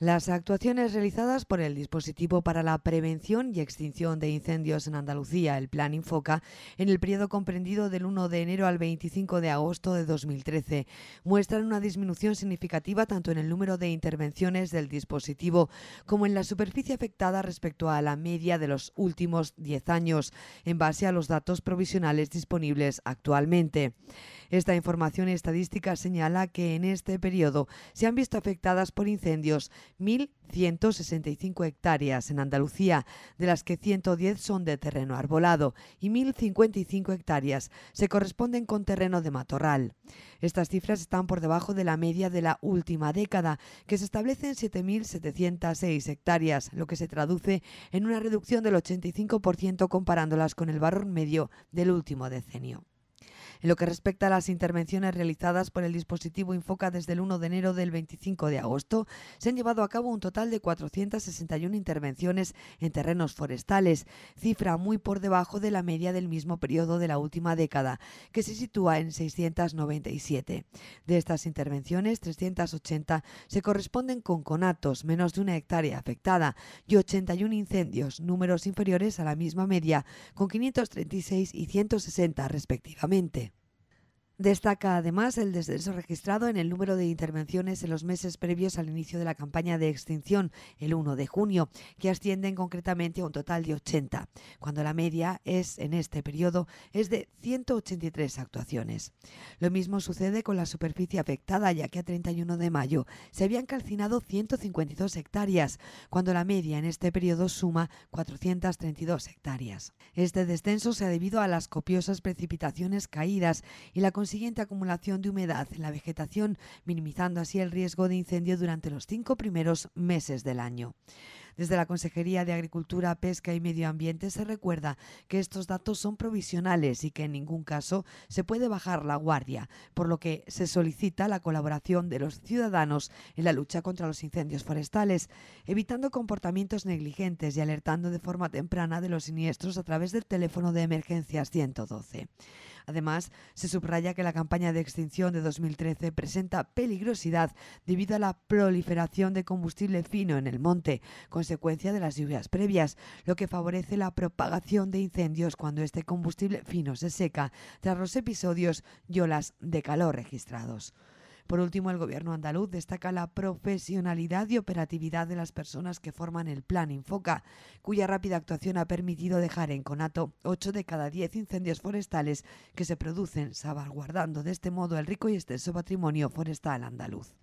Las actuaciones realizadas por el dispositivo para la prevención y extinción de incendios en Andalucía, el Plan Infoca, en el periodo comprendido del 1 de enero al 25 de agosto de 2013, muestran una disminución significativa tanto en el número de intervenciones del dispositivo como en la superficie afectada respecto a la media de los últimos 10 años, en base a los datos provisionales disponibles actualmente. Esta información estadística señala que en este periodo se han visto afectadas por incendios 1.165 hectáreas en Andalucía, de las que 110 son de terreno arbolado y 1.055 hectáreas se corresponden con terreno de matorral. Estas cifras están por debajo de la media de la última década, que se establece en 7.706 hectáreas, lo que se traduce en una reducción del 85% comparándolas con el valor medio del último decenio. En lo que respecta a las intervenciones realizadas por el dispositivo Infoca desde el 1 de enero del 25 de agosto, se han llevado a cabo un total de 461 intervenciones en terrenos forestales, cifra muy por debajo de la media del mismo periodo de la última década, que se sitúa en 697. De estas intervenciones, 380 se corresponden con conatos, menos de una hectárea afectada, y 81 incendios, números inferiores a la misma media, con 536 y 160 respectivamente. Destaca además el descenso registrado en el número de intervenciones en los meses previos al inicio de la campaña de extinción, el 1 de junio, que ascienden concretamente a un total de 80, cuando la media es en este periodo es de 183 actuaciones. Lo mismo sucede con la superficie afectada, ya que a 31 de mayo se habían calcinado 152 hectáreas, cuando la media en este periodo suma 432 hectáreas. Este descenso se ha debido a las copiosas precipitaciones caídas y la siguiente acumulación de humedad en la vegetación, minimizando así el riesgo de incendio durante los cinco primeros meses del año. Desde la Consejería de Agricultura, Pesca y Medio Ambiente se recuerda que estos datos son provisionales y que en ningún caso se puede bajar la guardia, por lo que se solicita la colaboración de los ciudadanos en la lucha contra los incendios forestales, evitando comportamientos negligentes y alertando de forma temprana de los siniestros a través del teléfono de emergencias 112. Además, se subraya que la campaña de extinción de 2013 presenta peligrosidad debido a la proliferación de combustible fino en el monte, consecuencia de las lluvias previas, lo que favorece la propagación de incendios cuando este combustible fino se seca tras los episodios y olas de calor registrados. Por último, el Gobierno andaluz destaca la profesionalidad y operatividad de las personas que forman el Plan Infoca, cuya rápida actuación ha permitido dejar en conato ocho de cada 10 incendios forestales que se producen, salvaguardando de este modo el rico y extenso patrimonio forestal andaluz.